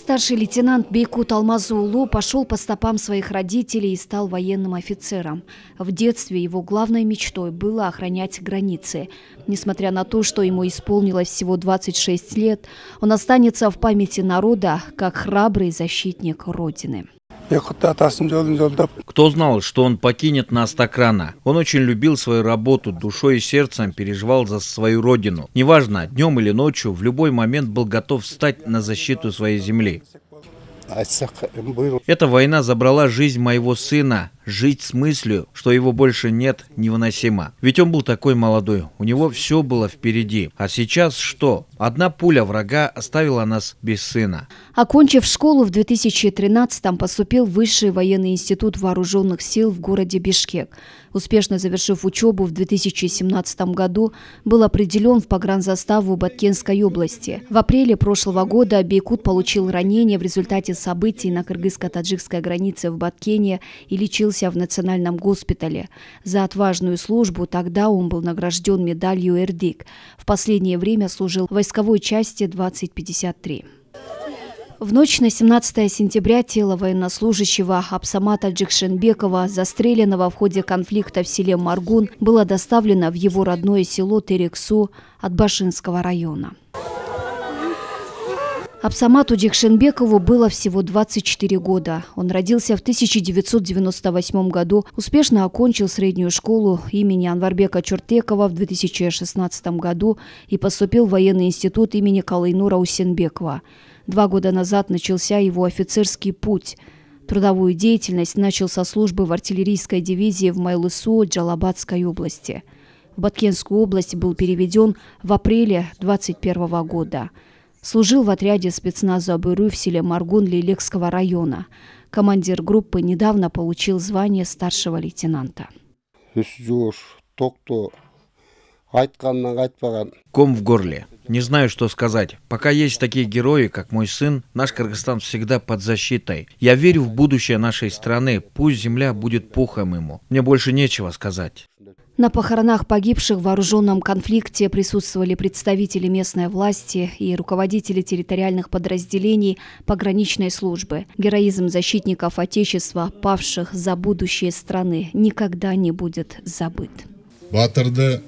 Старший лейтенант Бейкут Алмазулу пошел по стопам своих родителей и стал военным офицером. В детстве его главной мечтой было охранять границы. Несмотря на то, что ему исполнилось всего 26 лет, он останется в памяти народа как храбрый защитник Родины. Кто знал, что он покинет нас так рано? Он очень любил свою работу, душой и сердцем переживал за свою родину. Неважно, днем или ночью, в любой момент был готов встать на защиту своей земли. Эта война забрала жизнь моего сына, Жить с мыслью, что его больше нет, невыносимо. Ведь он был такой молодой, у него все было впереди. А сейчас что? Одна пуля врага оставила нас без сына. Окончив школу в 2013-м, поступил в Высший военный институт вооруженных сил в городе Бишкек. Успешно завершив учебу в 2017 году, был определен в погранзаставу Баткенской области. В апреле прошлого года Бейкут получил ранение в результате событий на кыргызско-таджикской границе в Баткене и лечился скончался в национальном госпитале. За отважную службу тогда он был награжден медалью «Эрдик». В последнее время служил в войсковой части 2053. В ночь на 17 сентября тело военнослужащего Абсамата Джикшенбекова, застреленного в ходе конфликта в селе Маргун, было доставлено в его родное село Терексу от Башинского района. Абсамату Дикшенбекову было всего 24 года. Он родился в 1998 году, успешно окончил среднюю школу имени Анварбека Чуртекова в 2016 году и поступил в военный институт имени Калайнура Усенбекова. Два года назад начался его офицерский путь – Трудовую деятельность начал со службы в артиллерийской дивизии в Майлысу Джалабадской области. В Баткенскую область был переведен в апреле 2021 года. Служил в отряде спецназа АБРУ в селе Маргун Лилекского района. Командир группы недавно получил звание старшего лейтенанта. Ком в горле. Не знаю, что сказать. Пока есть такие герои, как мой сын, наш Кыргызстан всегда под защитой. Я верю в будущее нашей страны. Пусть земля будет пухом ему. Мне больше нечего сказать. На похоронах погибших в вооруженном конфликте присутствовали представители местной власти и руководители территориальных подразделений пограничной службы. Героизм защитников Отечества, павших за будущее страны, никогда не будет забыт. Батырды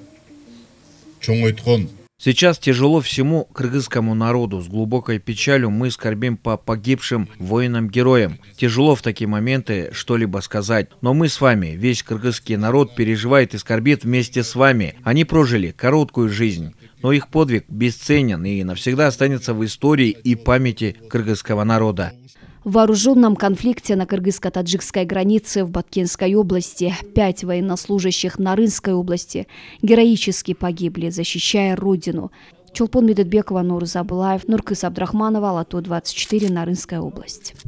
чоңойтқан Сейчас тяжело всему кыргызскому народу. С глубокой печалью мы скорбим по погибшим воинам-героям. Тяжело в такие моменты что-либо сказать. Но мы с вами, весь кыргызский народ переживает и скорбит вместе с вами. Они прожили короткую жизнь, но их подвиг бесценен и навсегда останется в истории и памяти кыргызского народа. В вооруженном конфликте на кыргызско-таджикской границе в Баткенской области пять военнослужащих Нарынской области героически погибли, защищая родину. Чулпон Медетбекова, Нур Забылаев, Нуркыс Абдрахманова, Лату-24, Нарынская область.